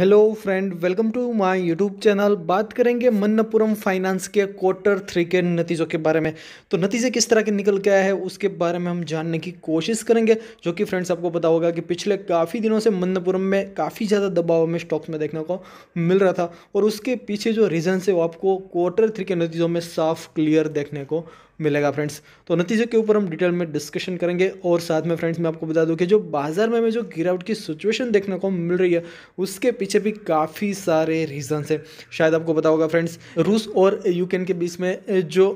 Hello friend welcome to my YouTube channel बात करेंगे Manappuram Finance के क्वार्टर थ्री के नतीजों के बारे में तो नतीजे किस तरह के निकल के आए हैं उसके बारे में हम जानने की कोशिश करेंगे जो कि फ्रेंड्स आपको पता होगा कि पिछले काफ़ी दिनों से मन्नपुरम में काफ़ी ज़्यादा दबाव में स्टॉक्स में देखने को मिल रहा था और उसके पीछे जो रीज़न्स है वो आपको क्वार्टर थ्री के नतीजों में साफ क्लियर देखने को मिलेगा फ्रेंड्स तो नतीजे के ऊपर हम डिटेल में डिस्कशन करेंगे और साथ में फ्रेंड्स मैं आपको बता दूं कि जो बाजार में हमें जो गिरावट की सिचुएशन देखने को मिल रही है उसके पीछे भी काफ़ी सारे रीजन्स हैं शायद आपको पता होगा फ्रेंड्स रूस और यूक्रेन के बीच में जो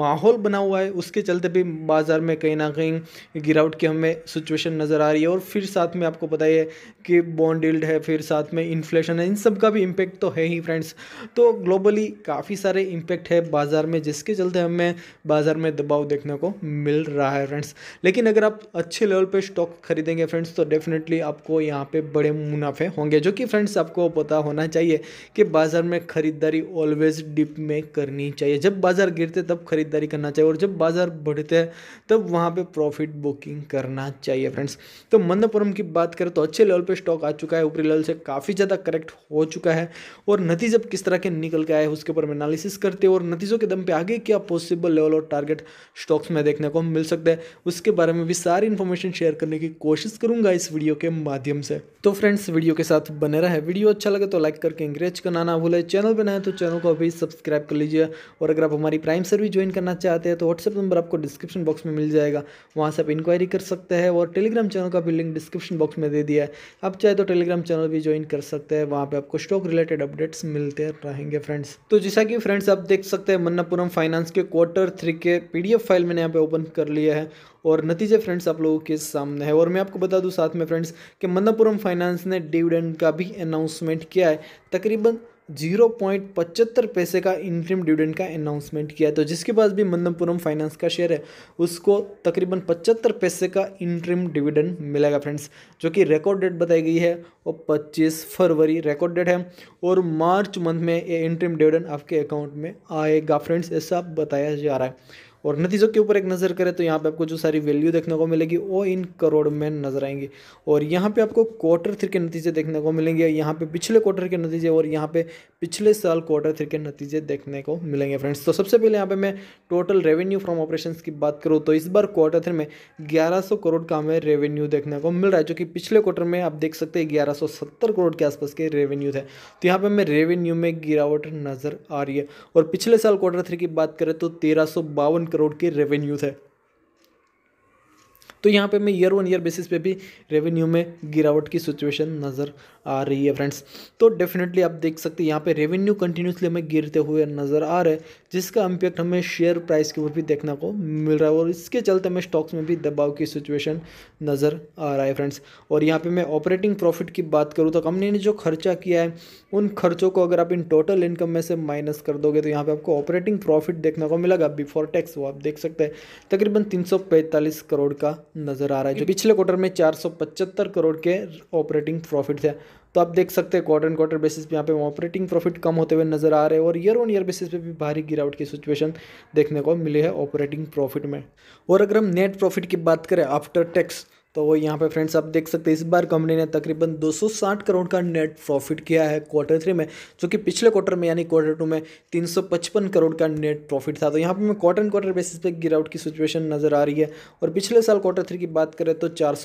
माहौल बना हुआ है उसके चलते भी बाज़ार में कहीं ना कहीं गिरावट की हमें सिचुएशन नज़र आ रही है और फिर साथ में आपको पता है कि बॉन्ड है फिर साथ में इन्फ्लेशन है इन सब का भी इम्पेक्ट तो है ही फ्रेंड्स तो ग्लोबली काफ़ी सारे इम्पेक्ट है बाज़ार में जिसके चलते हमें बाजार बाज़ार में दबाव देखने को मिल रहा है फ्रेंड्स लेकिन अगर आप अच्छे लेवल पे स्टॉक खरीदेंगे फ्रेंड्स तो डेफिनेटली आपको यहाँ पे बड़े मुनाफे होंगे जो कि फ्रेंड्स आपको पता होना चाहिए कि बाज़ार में ख़रीदारी ऑलवेज डिप में करनी चाहिए जब बाज़ार गिरते तब ख़रीदारी करना चाहिए और जब बाज़ार बढ़ते हैं तब वहाँ पर प्रॉफिट बुकिंग करना चाहिए फ्रेंड्स तो मंदपुरम की बात करें तो अच्छे लेवल पर स्टॉक आ चुका है ऊपरी लेवल से काफ़ी ज़्यादा करेक्ट हो चुका है और नतीजे किस तरह के निकल के आए उसके ऊपर एनालिसिस करते और नतीजों के दम पर आगे क्या पॉसिबल लेवल और टारगेट स्टॉक्स में देखने को मिल सकते हैं उसके बारे में भी सारी इन्फॉर्मेशन शेयर करने की कोशिश करूंगा इस वीडियो के माध्यम से तो फ्रेंड्स वीडियो के साथ बने रहे वीडियो अच्छा लगे तो लाइक करके इंग्रेज करना ना भूले चैनल बनाए तो चैनल को अभी सब्सक्राइब कर लीजिए और अगर आप हमारी प्राइम सर्विस ज्वाइन करना चाहते हैं तो व्हाट्सअप नंबर आपको डिस्क्रिप्शन बॉक्स में मिल जाएगा वहाँ से आप इंक्वायरी कर सकते हैं और टेलीग्राम चैनल का भी लिंक डिस्क्रिप्शन बॉक्स में दे दिया है आप चाहे तो टेलीग्राम चैनल भी ज्वाइन कर सकते हैं वहाँ पर आपको स्टॉक रिलेटेड अपडेट्स मिलते रहेंगे फ्रेंड्स तो जैसा कि फ्रेंड्स आप देख सकते हैं मन्नापुरम फाइनेंस के क्वार्टर थ्री टॉपिक के पीडीएफ फाइल मैंने यहाँ पे ओपन कर लिया है और नतीजे फ्रेंड्स आप लोगों के सामने है और मैं आपको बता दूँ साथ में फ्रेंड्स कि मन्नापुरम फाइनेंस ने डिविडेंड का भी अनाउंसमेंट किया है तकरीबन जीरो पॉइंट पचहत्तर पैसे का इंट्रीम डिविडेंड का अनाउंसमेंट किया है तो जिसके पास भी मंदमपुरम फाइनेंस का शेयर है उसको तकरीबन पचहत्तर पैसे का इंट्रीम डिविडेंड मिलेगा फ्रेंड्स जो कि रिकॉर्ड डेट बताई गई है वो 25 फरवरी रिकॉर्ड डेट है और मार्च मंथ में ये इंट्रीम डिविडेंड आपके अकाउंट में आएगा फ्रेंड्स ऐसा बताया जा रहा है और नतीजों के ऊपर एक नज़र करें तो यहाँ पे आपको जो सारी वैल्यू देखने को मिलेगी वो इन करोड़ में नज़र आएंगी और यहाँ पे आपको क्वार्टर थ्री के नतीजे देखने को मिलेंगे यहाँ पे पिछले क्वार्टर के नतीजे और यहाँ पे पिछले साल क्वार्टर थ्री के नतीजे देखने को मिलेंगे फ्रेंड्स तो सबसे पहले यहाँ पर मैं टोटल रेवेन्यू फ्रॉम ऑपरेशन की बात करूँ तो इस बार क्वार्टर थ्री में ग्यारह करोड़ का हमें रेवेन्यू देखने को मिल रहा है जो कि पिछले क्वार्टर में आप देख सकते हैं ग्यारह करोड़ के आसपास के रेवेन्यू थे तो यहाँ पर हमें रेवेन्यू में गिरावट नज़र आ रही है और पिछले साल क्वार्टर थ्री की बात करें तो तेरह करोड़ के रेवेन्यू है तो यहाँ पे मैं ईयर वन ईयर बेसिस पे भी रेवेन्यू में गिरावट की सिचुएशन नज़र आ रही है फ्रेंड्स तो डेफिनेटली आप देख सकते हैं यहाँ पे रेवेन्यू कंटिन्यूसली हमें गिरते हुए नज़र आ रहे हैं जिसका इम्पैक्ट हमें शेयर प्राइस के ऊपर भी देखने को मिल रहा है और इसके चलते हमें स्टॉक्स में भी दबाव की सिचुएशन नज़र आ रहा है फ्रेंड्स और यहाँ पर मैं ऑपरेटिंग प्रॉफिट की बात करूँ तो कंपनी ने जो खर्चा किया है उन खर्चों को अगर आप इन टोटल इनकम में से माइनस कर दोगे तो यहाँ पर आपको ऑपरेटिंग प्रॉफिट देखने को मिलेगा बिफोर टैक्स वो आप देख सकते हैं तकरीबन तीन करोड़ का नज़र आ रहा है जो पिछले क्वार्टर में चार करोड़ के ऑपरेटिंग प्रॉफिट थे तो आप देख सकते हैं क्वार्टर एंड क्वार्टर बेसिस पे यहाँ पे ऑपरेटिंग प्रॉफिट कम होते हुए नजर आ रहे हैं और ईयर ऑन ईयर बेसिस पे भी भारी गिरावट की सिचुएशन देखने को मिली है ऑपरेटिंग प्रॉफिट में और अगर हम नेट प्रॉफिट की बात करें आफ्टर टैक्स तो यहाँ पे फ्रेंड्स आप देख सकते हैं इस बार कंपनी ने तकरीबन 260 करोड़ का नेट प्रॉफिट किया है क्वार्टर थ्री में जो कि पिछले क्वार्टर में यानी क्वार्टर टू में 355 करोड़ का नेट प्रॉफिट था तो यहाँ पे हमें क्वार्टर एंड क्वार्टर बेसिस पे गिरावट की सिचुएशन नज़र आ रही है और पिछले साल क्वार्टर थ्री की बात करें तो चार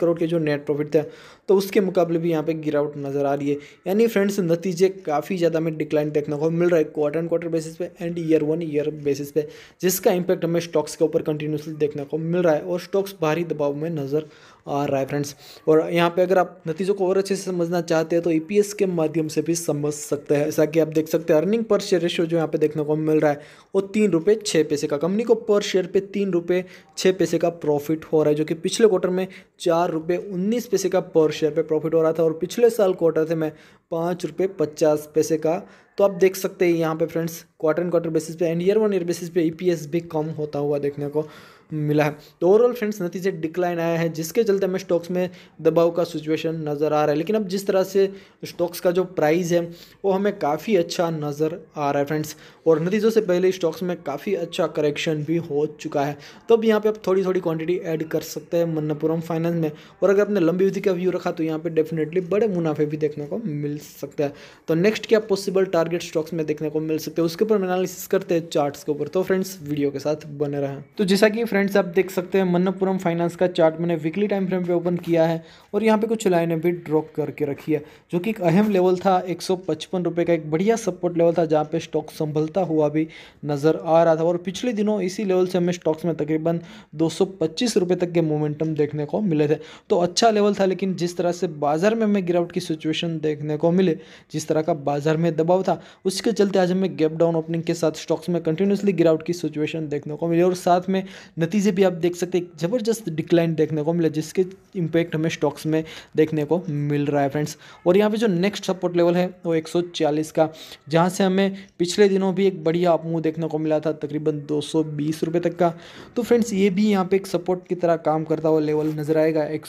करोड़ के जो नेट प्रॉफिट थे तो उसके मुकाबले भी यहाँ पर गिरावट नज़र आ रही है यानी फ्रेंड्स नतीजे काफ़ी ज़्यादा हमें डिक्लाइन देखने को मिल रहा है क्वार्टर एंड क्वार्टर बेसिस पे and year on year basis पे जिसका इम्पैक्ट हमें स्टॉक्स के ऊपर कंटिन्यूसली देखने को मिल रहा है और स्टॉक्स भारी दबाव में नजर arkadaşlar. आ रहा है फ्रेंड्स और यहाँ पे अगर आप नतीजों को और अच्छे से समझना चाहते हैं तो ई e के माध्यम से भी समझ सकते हैं जैसा कि आप देख सकते हैं अर्निंग पर शेयर रेशो जो यहाँ पे देखने को मिल रहा है वो तीन रुपये छः पैसे का कंपनी को पर शेयर पे तीन रुपये छः पैसे का प्रॉफिट हो रहा है जो कि पिछले क्वार्टर में चार रुपये उन्नीस पैसे का पर शेयर पर प्रॉफिट हो रहा था और पिछले साल क्वार्टर से मैं पाँच रुपये पचास पैसे का तो आप देख सकते हैं यहाँ पे friends quarter and quarter basis पे and year on year basis पे ई e भी कम होता हुआ देखने को मिला है तो ओवरऑल फ्रेंड्स नतीजे डिक्लाइन आया है जिसके चलते चलते हमें स्टॉक्स में दबाव का सिचुएशन नज़र आ रहा है लेकिन अब जिस तरह से स्टॉक्स का जो प्राइस है वो हमें काफ़ी अच्छा नज़र आ रहा है फ्रेंड्स और नतीजों से पहले स्टॉक्स में काफ़ी अच्छा करेक्शन भी हो चुका है तो अब यहाँ पर आप थोड़ी थोड़ी क्वान्टिटी एड कर सकते हैं मन्नपुरम फाइनेंस में और अगर आपने लंबी विधि का व्यू रखा तो यहाँ पर डेफिनेटली बड़े मुनाफे भी देखने को मिल सकता है तो नेक्स्ट क्या पॉसिबल टारगेट स्टॉक्स में देखने को मिल सकते हैं उसके ऊपर एनालिसिस करते हैं चार्ट्स के ऊपर तो फ्रेंड्स वीडियो के साथ बने रहें तो जैसा कि फ्रेंड्स आप देख सकते हैं मन्नपुरम फाइनेंस का चार्ट मैंने वीकली टाइम फ्रेम पे ओपन किया है और यहाँ पे कुछ लाइनें भी ड्रॉप करके रखी है जो कि एक अहम लेवल था एक सौ का एक बढ़िया सपोर्ट लेवल था जहाँ पे स्टॉक संभलता हुआ भी नज़र आ रहा था और पिछले दिनों इसी लेवल से हमें स्टॉक्स में तकरीबन दो सौ तक के मोमेंटम देखने को मिले थे तो अच्छा लेवल था लेकिन जिस तरह से बाज़ार में हमें गिरावट की सिचुएशन देखने को मिले जिस तरह का बाज़ार में दबाव था उसके चलते आज हमें गैप डाउन ओपनिंग के साथ स्टॉक्स में कंटिन्यूसली गिरावट की सिचुएशन देखने को मिली और साथ में नतीजे भी आप देख सकते हैं जबरदस्त डिक्लाइन देखने को मिले जिसके इसके इम्पैक्ट हमें स्टॉक्स में देखने को मिल रहा है फ्रेंड्स और यहाँ पे जो नेक्स्ट सपोर्ट लेवल है वो 140 का जहाँ से हमें पिछले दिनों भी एक बढ़िया अपमूव देखने को मिला था तकरीबन दो सौ तक का तो फ्रेंड्स ये भी यहाँ पे एक सपोर्ट की तरह काम करता हुआ लेवल नज़र आएगा एक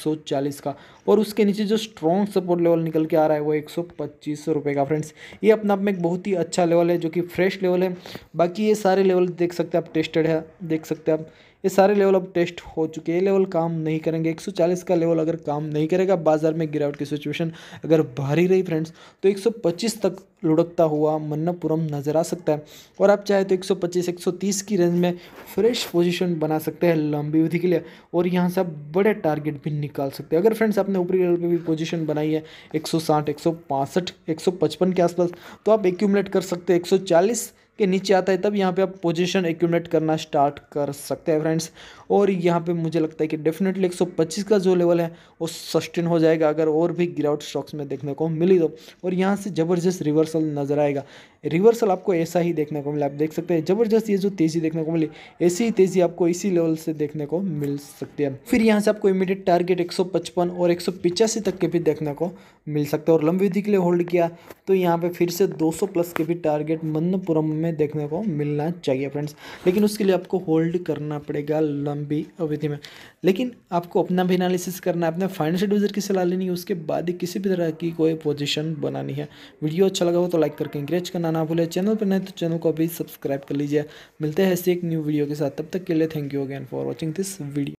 का और उसके नीचे जो स्ट्रॉन्ग सपोर्ट लेवल निकल के आ रहा है वो एक रुपए का फ्रेंड्स ये अपने आप में एक बहुत ही अच्छा लेवल है जो कि फ्रेश लेवल है बाकी ये सारे लेवल देख सकते हैं आप टेस्टेड है देख सकते हैं आप ये सारे लेवल अब टेस्ट हो चुके हैं लेवल काम नहीं करेंगे 140 का लेवल अगर काम नहीं करेगा बाजार में गिरावट की सिचुएशन अगर भारी रही फ्रेंड्स तो 125 तक लुढ़कता हुआ मन्नापुरम नज़र आ सकता है और आप चाहे तो 125 130 की रेंज में फ्रेश पोजीशन बना सकते हैं लंबी अवधि के लिए और यहाँ से आप बड़े टारगेट भी निकाल सकते हैं अगर फ्रेंड्स आपने ऊपरी लेवल पर भी पोजिशन बनाई है एक सौ 155 के आसपास तो आप एक्यूमलेट कर सकते हैं एक के नीचे आता है तब यहाँ पे आप पोजीशन एक्यूमलेट करना स्टार्ट कर सकते हैं फ्रेंड्स और यहाँ पे मुझे लगता है कि डेफिनेटली 125 का जो लेवल है वो सस्टेन हो जाएगा अगर और भी गिरावट स्टॉक्स में देखने को मिली तो और यहाँ से ज़बरदस्त रिवर्सल नज़र आएगा रिवर्सल आपको ऐसा ही देखने को मिला आप देख सकते हैं ज़बरदस्त ये जो तेज़ी देखने को मिली ऐसी ही तेज़ी आपको इसी लेवल से देखने को मिल सकती है फिर यहाँ से आपको इमीडिएट टारगेट एक और एक तक के भी देखने को मिल सकता है और लंबी विधि के लिए होल्ड किया तो यहाँ पर फिर से दो प्लस के भी टारगेट मन्नपुरम में हमें देखने को मिलना चाहिए फ्रेंड्स लेकिन उसके लिए आपको होल्ड करना पड़ेगा लंबी अवधि में लेकिन आपको अपना भी एनालिसिस करना है अपने फाइनेंशियल एडवाइजर की सलाह लेनी है उसके बाद ही किसी भी तरह की कोई पोजीशन बनानी है वीडियो अच्छा लगा हो तो लाइक करके इंकरेज करना ना भूलें चैनल पर नहीं तो चैनल को अभी सब्सक्राइब कर लीजिए मिलते हैं ऐसे एक न्यू वीडियो के साथ तब तक के लिए thank you again for watching this video